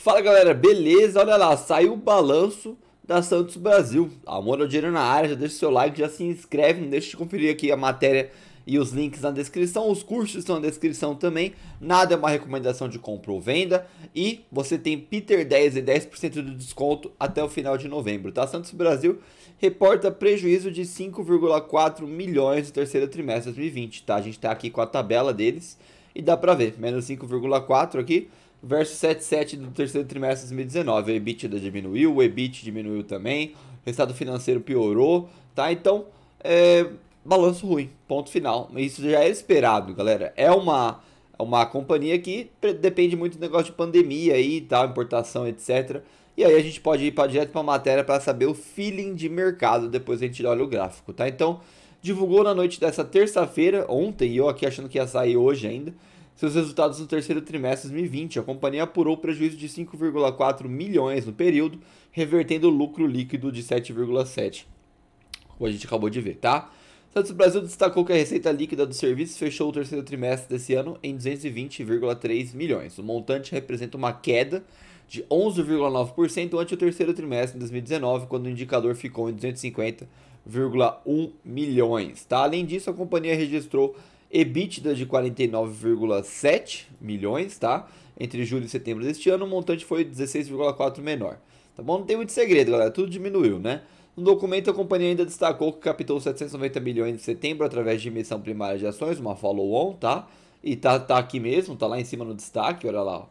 Fala galera, beleza? Olha lá, saiu o balanço da Santos Brasil. Amor ao dinheiro na área, já deixa o seu like, já se inscreve, não deixa de conferir aqui a matéria e os links na descrição. Os cursos estão na descrição também. Nada é uma recomendação de compra ou venda. E você tem Peter 10 e 10% de desconto até o final de novembro, tá? Santos Brasil reporta prejuízo de 5,4 milhões no terceiro trimestre de 2020, tá? A gente tá aqui com a tabela deles e dá pra ver, menos 5,4 aqui versus 7,7 do terceiro trimestre de 2019. O EBITDA diminuiu, o EBIT diminuiu também, o resultado financeiro piorou, tá? Então, é, balanço ruim, ponto final. Isso já é esperado, galera. É uma, é uma companhia que depende muito do negócio de pandemia aí, tal, tá? importação, etc. E aí a gente pode ir para direto para a matéria para saber o feeling de mercado, depois a gente olha o gráfico, tá? Então, divulgou na noite dessa terça-feira, ontem, e eu aqui achando que ia sair hoje ainda, seus resultados no terceiro trimestre de 2020. A companhia apurou prejuízo de 5,4 milhões no período, revertendo lucro líquido de 7,7, como a gente acabou de ver, tá? Santos Brasil destacou que a receita líquida dos serviços fechou o terceiro trimestre desse ano em 220,3 milhões. O montante representa uma queda de 11,9% ante o terceiro trimestre de 2019, quando o indicador ficou em 250,1 milhões. Tá? Além disso, a companhia registrou EBITDA de 49,7 milhões, tá? Entre julho e setembro deste ano, o montante foi 16,4 menor. Tá bom? Não tem muito segredo, galera, tudo diminuiu, né? No documento, a companhia ainda destacou que captou 790 milhões em setembro através de emissão primária de ações, uma follow-on, tá? E tá, tá aqui mesmo, tá lá em cima no destaque, olha lá, ó.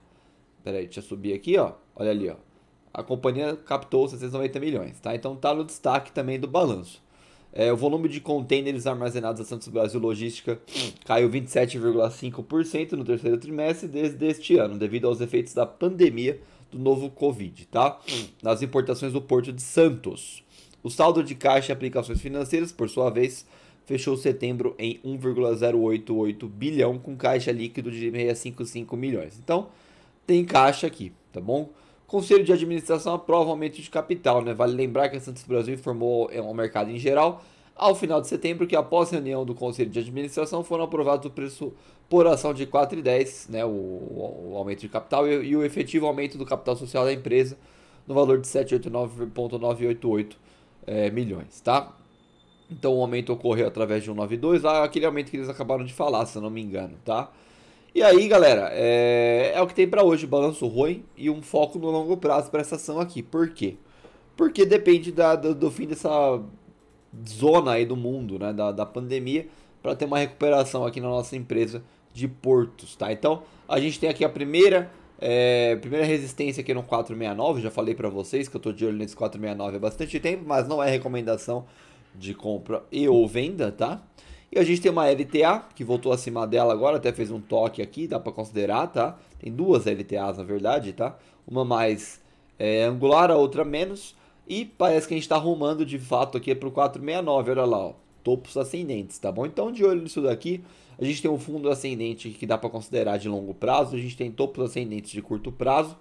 Pera aí, deixa eu subir aqui, ó. Olha ali, ó. A companhia captou 790 milhões, tá? Então tá no destaque também do balanço. É, o volume de contêineres armazenados a Santos Brasil Logística caiu 27,5% no terceiro trimestre desde este ano, devido aos efeitos da pandemia do novo Covid, tá? Nas importações do Porto de Santos. O saldo de caixa e aplicações financeiras, por sua vez, fechou setembro em 1,088 bilhão, com caixa líquido de 655 milhões. Então, tem caixa aqui, tá bom? Conselho de administração aprova aumento de capital, né? Vale lembrar que a Santos Brasil informou é, ao mercado em geral ao final de setembro que após reunião do conselho de administração foram aprovados o preço por ação de 4,10, né, o, o, aumento de capital e, e, o efetivo aumento do capital social da empresa no valor de 789.988 é, milhões, tá? Então o aumento ocorreu através de 192, lá aquele aumento que eles acabaram de falar, se eu não me engano, tá? E aí, galera, é, é o que tem para hoje, balanço ruim e um foco no longo prazo para essa ação aqui. Por quê? Porque depende da, do, do, fim dessa zona aí do mundo, né, da, da pandemia, para ter uma recuperação aqui na nossa empresa de portos, tá? Então, a gente tem aqui a primeira é, primeira resistência aqui no 469, já falei para vocês que eu tô de olho nesse 469 há bastante tempo, mas não é recomendação de compra e ou venda, tá? E a gente tem uma LTA, que voltou acima dela agora, até fez um toque aqui, dá para considerar, tá? Tem duas LTAs, na verdade, tá? Uma mais é, angular, a outra menos. E parece que a gente está arrumando de fato aqui para o 469, olha lá, ó, topos ascendentes, tá bom? Então, de olho nisso daqui, a gente tem um fundo ascendente que dá para considerar de longo prazo, a gente tem topos ascendentes de curto prazo,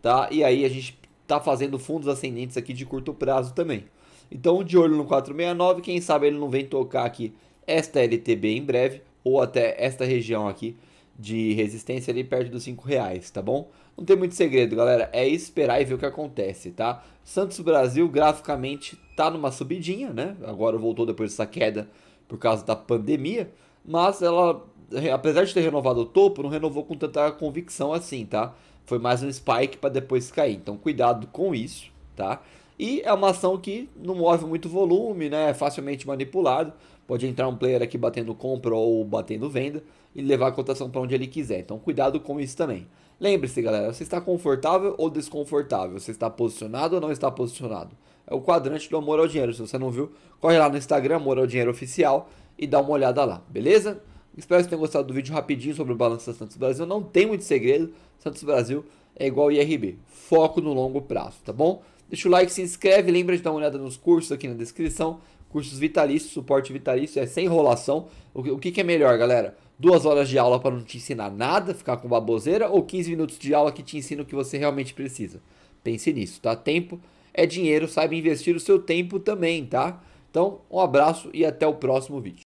tá? E aí a gente tá fazendo fundos ascendentes aqui de curto prazo também. Então, de olho no 469, quem sabe ele não vem tocar aqui esta LTB em breve, ou até esta região aqui de resistência ali perto dos 5 reais, tá bom? Não tem muito segredo, galera, é esperar e ver o que acontece, tá? Santos Brasil, graficamente, tá numa subidinha, né? Agora voltou depois dessa queda por causa da pandemia, mas ela, apesar de ter renovado o topo, não renovou com tanta convicção assim, tá? Foi mais um spike para depois cair, então cuidado com isso, tá? E é uma ação que não move muito volume, né? É facilmente manipulado, Pode entrar um player aqui batendo compra ou batendo venda e levar a cotação para onde ele quiser. Então cuidado com isso também. Lembre-se, galera, você está confortável ou desconfortável? Você está posicionado ou não está posicionado? É o quadrante do amor ao dinheiro. Se você não viu, corre lá no Instagram, Amor ao Dinheiro Oficial, e dá uma olhada lá, beleza? Espero que tenham gostado do vídeo rapidinho sobre o balanço da Santos Brasil. Não tem muito segredo. Santos Brasil é igual IRB. Foco no longo prazo, tá bom? Deixa o like, se inscreve, lembra de dar uma olhada nos cursos aqui na descrição. Cursos vitalícios, suporte vitalício, é sem enrolação. O, o que, que é melhor, galera? Duas horas de aula para não te ensinar nada, ficar com baboseira, ou 15 minutos de aula que te ensina o que você realmente precisa? Pense nisso, tá? Tempo é dinheiro, saiba investir o seu tempo também, tá? Então, um abraço e até o próximo vídeo.